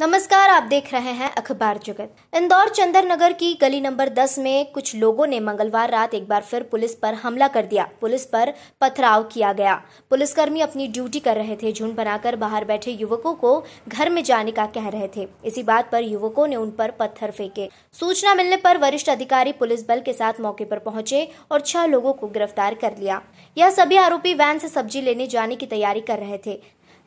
नमस्कार आप देख रहे हैं अखबार जगत इंदौर चंदर नगर की गली नंबर 10 में कुछ लोगों ने मंगलवार रात एक बार फिर पुलिस पर हमला कर दिया पुलिस पर पथराव किया गया पुलिसकर्मी अपनी ड्यूटी कर रहे थे झुंड बनाकर बाहर बैठे युवकों को घर में जाने का कह रहे थे इसी बात पर युवकों ने उन पर पत्थर फेंके सूचना मिलने पर वरिष्ठ अधिकारी पुलिस बल के साथ मौके पर पहुंचे और छह लोगों को गिरफ्तार कर लिया यह सभी आरोपी वैन से सब्जी लेने जाने की तैयारी कर रहे थे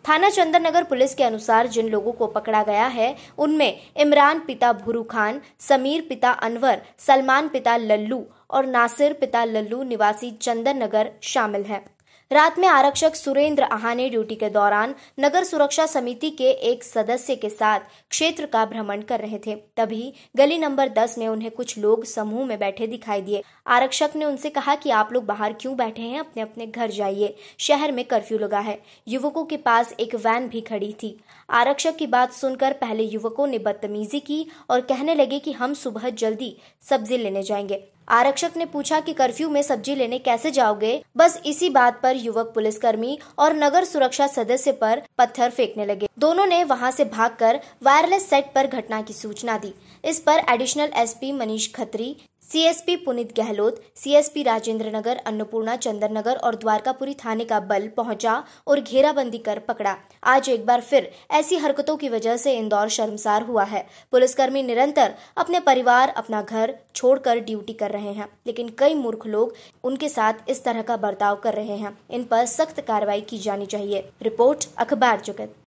थाना चंद्रनगर पुलिस के अनुसार जिन लोगों को पकड़ा गया है उनमें इमरान पिता भुरु खान समीर पिता अनवर सलमान पिता लल्लू और नासिर पिता लल्लू निवासी चंदन नगर शामिल हैं रात में आरक्षक सुरेंद्र आहाने ड्यूटी के दौरान नगर सुरक्षा समिति के एक सदस्य के साथ क्षेत्र का भ्रमण कर रहे थे तभी गली नंबर दस में उन्हें कुछ लोग समूह में बैठे दिखाई दिए आरक्षक ने उनसे कहा कि आप लोग बाहर क्यों बैठे हैं अपने अपने घर जाइए शहर में कर्फ्यू लगा है युवकों के पास एक वैन भी खड़ी थी आरक्षक की बात सुनकर पहले युवकों ने बदतमीजी की और कहने लगे कि हम सुबह जल्दी सब्जी लेने जाएंगे आरक्षक ने पूछा कि कर्फ्यू में सब्जी लेने कैसे जाओगे बस इसी बात पर युवक पुलिसकर्मी और नगर सुरक्षा सदस्य पर पत्थर फेंकने लगे दोनों ने वहां से भागकर वायरलेस सेट पर घटना की सूचना दी इस पर additional SP Manish Khatri CSP Punit Gahlot CSP Rajendra Nagar Annapurna Chandan Nagar और द्वारकापुरी थाने का बल पहुंचा और घेराबंदी कर पकड़ा आज एक बार फिर ऐसी हरकतों की वजह से इंदौर शर्मसार हुआ है पुलिसकर्मी निरंतर अपने परिवार अपना घर छोड़कर ड्यूटी कर रहे हैं लेकिन कई मूर्ख लोग उनके साथ इस तरह का बर्ताव कर रहे हैं इन पर सख्त कार्रवाई की जानी चाहिए रिपोर्ट अखबार जगत